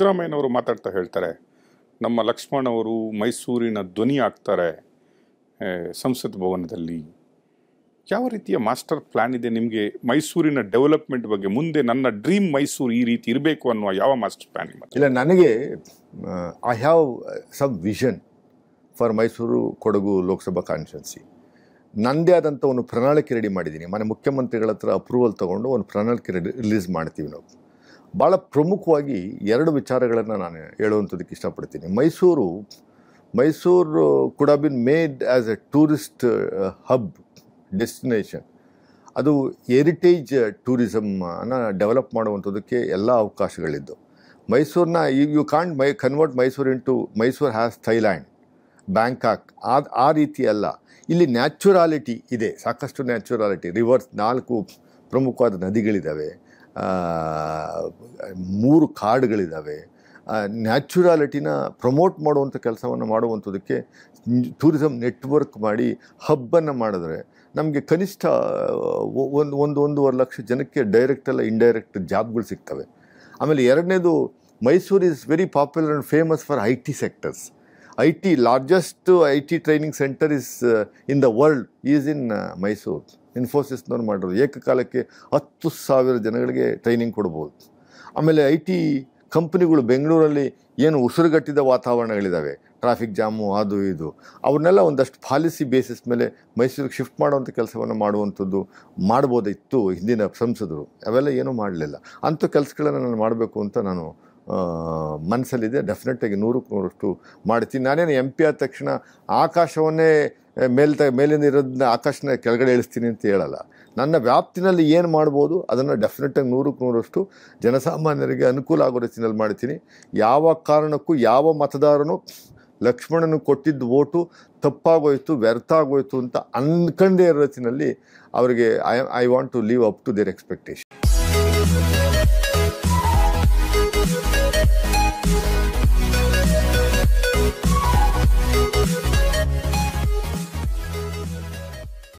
ಸಿದ್ದರಾಮಯ್ಯನವರು ಮಾತಾಡ್ತಾ ಹೇಳ್ತಾರೆ ನಮ್ಮ ಲಕ್ಷ್ಮಣವರು ಅವರು ಮೈಸೂರಿನ ಧ್ವನಿ ಆಗ್ತಾರೆ ಸಂಸತ್ ಭವನದಲ್ಲಿ ಯಾವ ರೀತಿಯ ಮಾಸ್ಟರ್ ಪ್ಲ್ಯಾನ್ ಇದೆ ನಿಮಗೆ ಮೈಸೂರಿನ ಡೆವಲಪ್ಮೆಂಟ್ ಬಗ್ಗೆ ಮುಂದೆ ನನ್ನ ಡ್ರೀಮ್ ಮೈಸೂರು ಈ ರೀತಿ ಇರಬೇಕು ಅನ್ನುವ ಯಾವ ಮಾಸ್ಟರ್ ಪ್ಲ್ಯಾನ್ ಇಲ್ಲ ನನಗೆ I have some vision for Mysuru Kodagu Lok Sabha constituency ನನ್ನದೇ ಆದಂಥ ಒಂದು ಪ್ರಣಾಳಿಕೆ ರೆಡಿ ಮಾಡಿದ್ದೀನಿ ಮನೆ ಮುಖ್ಯಮಂತ್ರಿಗಳ ಹತ್ರ ಅಪ್ರೂವಲ್ ತೊಗೊಂಡು ಒಂದು ಪ್ರಣಾಳಿಕೆ ರಿಲೀಸ್ ಮಾಡ್ತೀವಿ ನಾವು ಭಾಳ ಪ್ರಮುಖವಾಗಿ ಎರಡು ವಿಚಾರಗಳನ್ನು ನಾನು ಹೇಳುವಂಥದಕ್ಕೆ ಇಷ್ಟಪಡ್ತೀನಿ Mysuru Mysuru could be made as a tourist hub destination ಅದು ಹೆರಿಟೇಜ್ ಟೂರಿಸಮನ್ನು ಡೆವಲಪ್ ಮಾಡುವಂಥದ್ದಕ್ಕೆ ಎಲ್ಲ ಅವಕಾಶಗಳಿದ್ದು ಮೈಸೂರನ್ನ you can't my convert Mysuru into Mysuru has Thailand Bangkok ಆದ ಆ ರೀತಿ ಅಲ್ಲ ಇಲ್ಲಿ ನ್ಯಾಚುರಾಲಿಟಿ ಇದೆ ಸಾಕಷ್ಟು ನ್ಯಾಚುರಾಲಿಟಿ ರಿವರ್ಸ್ ನಾಲ್ಕು ಪ್ರಮುಖವಾದ ನದಿಗಳಿದ್ದಾವೆ ಮೂರು ಕಾರ್ಡ್ಗಳಿದ್ದಾವೆ ನ್ಯಾಚುರಾಲಿಟಿನ ಪ್ರಮೋಟ್ ಮಾಡುವಂಥ ಕೆಲಸವನ್ನು ಮಾಡುವಂಥದಕ್ಕೆ ಟೂರಿಸಮ್ ನೆಟ್ವರ್ಕ್ ಮಾಡಿ ಹಬ್ಬನ್ನು ಮಾಡಿದ್ರೆ ನಮಗೆ ಕನಿಷ್ಠ ಒಂದು ಒಂದು ಒಂದೂವರೆ ಲಕ್ಷ ಜನಕ್ಕೆ ಡೈರೆಕ್ಟ್ ಅಲ್ಲ ಇಂಡೈರೆಕ್ಟ್ ಜಾಬ್ಗಳು ಸಿಗ್ತವೆ ಆಮೇಲೆ ಎರಡನೇದು Mysuru is very popular and famous for I T sectors I T largest I T training centre is in the world is in Mysuru ಇನ್ಫೋಸಿಸ್ನವ್ರು ಮಾಡಿರೋದು ಏಕಕಾಲಕ್ಕೆ ಹತ್ತು ಸಾವಿರ ಜನಗಳಿಗೆ ಟ್ರೈನಿಂಗ್ ಕೊಡ್ಬೋದು ಆಮೇಲೆ ಐ ಟಿ ಕಂಪ್ನಿಗಳು ಬೆಂಗಳೂರಲ್ಲಿ ಏನು ಉಸಿರುಗಟ್ಟಿದ ವಾತಾವರಣಗಳಿದ್ದಾವೆ ಟ್ರಾಫಿಕ್ ಜಾಮು ಅದು ಇದು ಅವನ್ನೆಲ್ಲ ಒಂದಷ್ಟು ಪಾಲಿಸಿ ಬೇಸಿಸ್ ಮೇಲೆ ಮೈಸೂರಿಗೆ ಶಿಫ್ಟ್ ಮಾಡುವಂಥ ಕೆಲಸವನ್ನು ಮಾಡುವಂಥದ್ದು ಮಾಡ್ಬೋದಿತ್ತು ಹಿಂದಿನ ಸಂಸದರು ಅವೆಲ್ಲ ಏನೂ ಮಾಡಲಿಲ್ಲ ಅಂಥ ಕೆಲಸಗಳನ್ನು ನಾನು ಮಾಡಬೇಕು ಅಂತ ನಾನು ಮನಸ್ಸಲ್ಲಿದೆ ಡೆಫಿನೆಟಾಗಿ ನೂರಕ್ಕೆ ನೂರಷ್ಟು ಮಾಡ್ತೀನಿ ನಾನೇನು ಎಂ ಪಿ ಆದ ತಕ್ಷಣ ಆಕಾಶವನ್ನೇ ಮೇಲ್ ತ ಮೇಲಿಂದ ಇರೋದನ್ನ ಆಕಾಶನ ಕೆಳಗಡೆ ಇಳಿಸ್ತೀನಿ ಅಂತ ಹೇಳಲ್ಲ ನನ್ನ ವ್ಯಾಪ್ತಿನಲ್ಲಿ ಏನು ಮಾಡ್ಬೋದು ಅದನ್ನು ಡೆಫಿನೆಟಾಗಿ ನೂರಕ್ಕೆ ನೂರಷ್ಟು ಜನಸಾಮಾನ್ಯರಿಗೆ ಅನುಕೂಲ ಆಗೋ ರೀತಿಯಲ್ಲಿ ಮಾಡ್ತೀನಿ ಯಾವ ಕಾರಣಕ್ಕೂ ಯಾವ ಮತದಾರನು ಲಕ್ಷ್ಮಣನು ಕೊಟ್ಟಿದ್ದ ಓಟು ತಪ್ಪಾಗೋಯ್ತು ವ್ಯರ್ಥ ಆಗೋಯ್ತು ಅಂತ ಅನ್ಕಂಡೇ ಇರೋ ರೀತಿಯಲ್ಲಿ ಅವರಿಗೆ I I want to leave up to their expectation